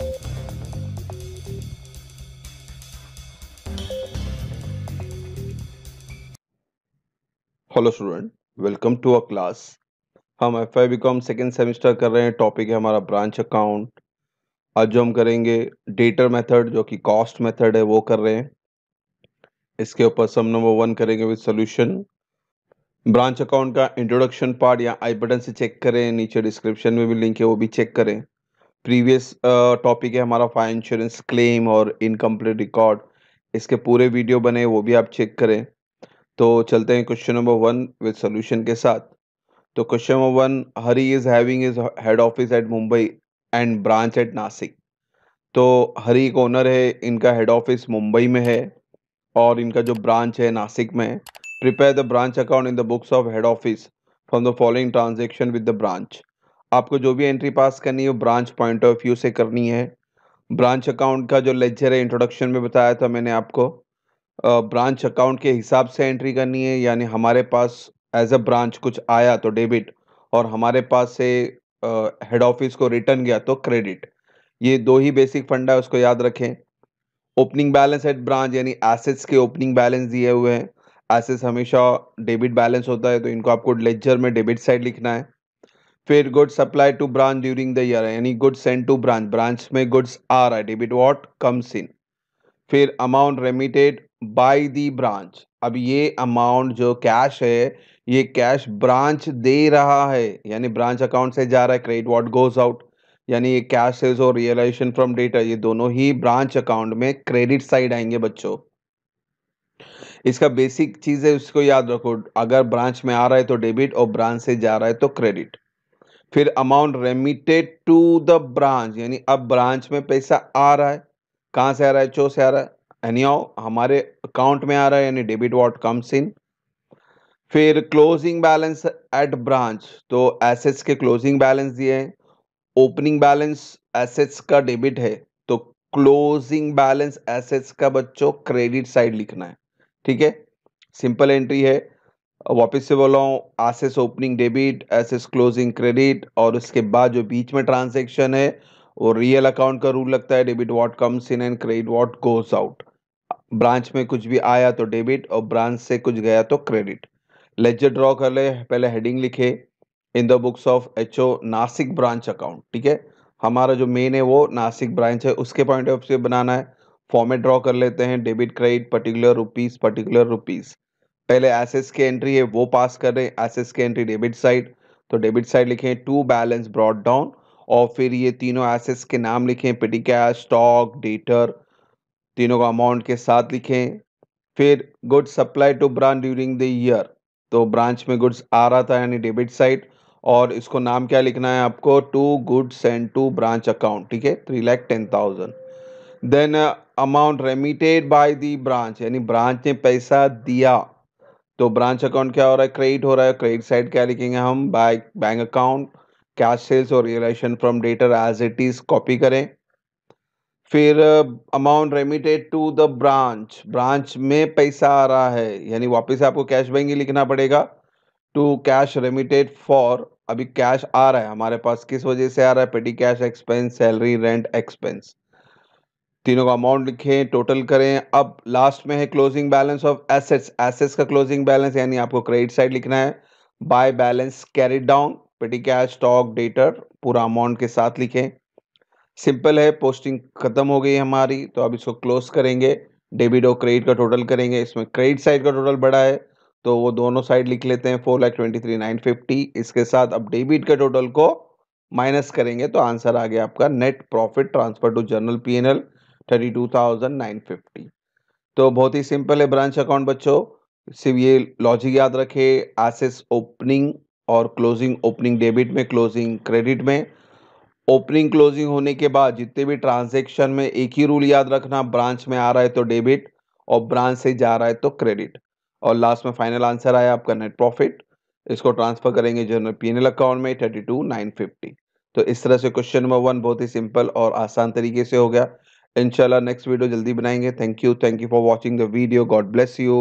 hello student welcome to a class हम F I B Com second semester कर रहे हैं टॉपिक है हमारा ब्रांच अकाउंट आज जो हम करेंगे डेटर मेथड जो कि कॉस्ट मेथड है वो कर रहे हैं इसके ऊपर सम नंबर वन करेंगे विद सॉल्यूशन ब्रांच अकाउंट का इंट्रोडक्शन पार्ट या आई बटन से चेक करें नीचे डिस्क्रिप्शन में भी लिंक है वो भी चेक करें प्रीवियस टॉपिक है हमारा फायर इंश्योरेंस क्लेम और इनकम्प्लीट रिकॉर्ड इसके पूरे वीडियो बने वो भी आप चेक करें तो चलते हैं question number one with solution के साथ तो question number one Hari is having is head office at Mumbai and branch at Nashik तो हरी एक ओनर है इनका हेड ऑफिस मुंबई में है और इनका जो ब्रांच है नासिक में है prepare the branch account in the books of head office from the following transaction with the branch आपको जो भी एंट्री पास करनी है वो ब्रांच पॉइंट ऑफ व्यू से करनी है ब्रांच अकाउंट का जो लेजर है इंट्रोडक्शन में बताया था मैंने आपको ब्रांच अकाउंट के हिसाब से एंट्री करनी है यानी हमारे पास एज अ ब्रांच कुछ आया तो डेबिट और हमारे पास से हेड ऑफिस को रिटर्न गया तो क्रेडिट ये दो ही बेसिक फंड है उसको याद रखें ओपनिंग बैलेंस एट ब्रांच यानी एसेट्स के ओपनिंग बैलेंस दिए हुए हैं एसेट्स हमेशा डेबिट बैलेंस होता है तो इनको आपको लेजर में डेबिट साइड लिखना है फिर goods supply to branch during the year यानी goods send to branch branch में गुड्स आ रहा है डेबिट वॉट कम्स इन फिर amount remitted by the branch अब ये अमाउंट जो कैश है ये कैश ब्रांच दे रहा है यानी ब्रांच अकाउंट से जा रहा है क्रेडिट वॉट गोज आउट यानी ये कैश सेल्स और रियलाइजेशन फ्रॉम डेटा ये दोनों ही ब्रांच अकाउंट में क्रेडिट साइड आएंगे बच्चों इसका बेसिक चीज़ है उसको याद रखो अगर ब्रांच में आ रहा है तो डेबिट और ब्रांच से जा रहा है तो क्रेडिट फिर amount remitted to the branch यानी अब ब्रांच में पैसा आ रहा है कहाँ से आ रहा है चो से आ रहा है यानी हमारे अकाउंट में आ रहा है यानी डेबिट वॉट कम्स इन फिर क्लोजिंग बैलेंस एट ब्रांच तो एसेट्स के क्लोजिंग बैलेंस दिए हैं ओपनिंग बैलेंस एसेट्स का डेबिट है तो क्लोजिंग बैलेंस एसेट्स का बच्चों क्रेडिट साइड लिखना है ठीक है सिंपल एंट्री है वापस से बोला हूँ access opening debit assess closing credit और उसके बाद जो बीच में ट्रांजेक्शन है वो रियल अकाउंट का रूल लगता है debit what comes in and credit what goes out branch में कुछ भी आया तो डेबिट और ब्रांच से कुछ गया तो क्रेडिट लेजर ड्रॉ कर ले पहले हेडिंग लिखे in the books of H O Nashik branch account ठीक है हमारा जो मेन है वो नासिक ब्रांच है उसके पॉइंट ऑफ व्यू बनाना है फॉर्मेट ड्रॉ कर लेते हैं debit credit particular rupees particular rupees पहले एसेस की एंट्री है वो पास कर रहे हैं एसेस की एंट्री डेबिट साइड तो डेबिट साइड लिखे टू बैलेंस ब्रॉड डाउन और फिर ये तीनों एसेस के नाम लिखें पेटी कैश स्टॉक डेटर तीनों का अमाउंट के साथ लिखें फिर goods supply to branch during the year तो ब्रांच में गुड्स आ रहा था यानी डेबिट साइड और इसको नाम क्या लिखना है आपको to goods and to branch account ठीक है three lakh ten thousand then amount remitted by the branch यानी ब्रांच ने पैसा दिया तो ब्रांच अकाउंट क्या हो रहा है क्रेडिट हो रहा है क्रेडिट साइड क्या लिखेंगे हम by bank account cash sales और realisation from debtor as it is copy करें फिर amount remitted to the branch branch में पैसा आ रहा है यानी वापस आपको कैश बैंक ही लिखना पड़ेगा टू कैश रेमिटेड फॉर अभी कैश आ रहा है हमारे पास किस वजह से आ रहा है petty cash expense salary rent expense तीनों का अमाउंट लिखें टोटल करें अब लास्ट में है closing balance of assets assets का क्लोजिंग बैलेंस यानी आपको क्रेडिट साइड लिखना है by balance carried down petty cash stock debtor पूरा अमाउंट के साथ लिखें सिंपल है पोस्टिंग खत्म हो गई हमारी तो अब इसको क्लोज करेंगे डेबिट और क्रेडिट का टोटल करेंगे इसमें क्रेडिट साइड का टोटल बड़ा है तो वो दोनों साइड लिख लेते हैं four lakh twenty three nine fifty इसके साथ अब डेबिट का टोटल को माइनस करेंगे तो आंसर आ गया आपका net profit transfer to general P N L thirty two thousand nine fifty तो बहुत ही सिंपल है ब्रांच अकाउंट बच्चों सिर्फ ये लॉजिक याद रखे एसेस ओपनिंग और क्लोजिंग ओपनिंग डेबिट में क्लोजिंग क्रेडिट में ओपनिंग क्लोजिंग होने के बाद जितने भी ट्रांजेक्शन में एक ही रूल याद रखना ब्रांच में आ रहा है तो डेबिट और ब्रांच से जा रहा है तो क्रेडिट और लास्ट में फाइनल आंसर आया आपका नेट प्रॉफिट इसको ट्रांसफर करेंगे जनरल पी अकाउंट में थर्टी टू नाइन फिफ्टी तो इस तरह से क्वेश्चन नंबर वन बहुत ही सिंपल और आसान तरीके से हो गया इंशाल्लाह नेक्स्ट वीडियो जल्दी बनाएंगे thank you thank you for watching the video God bless you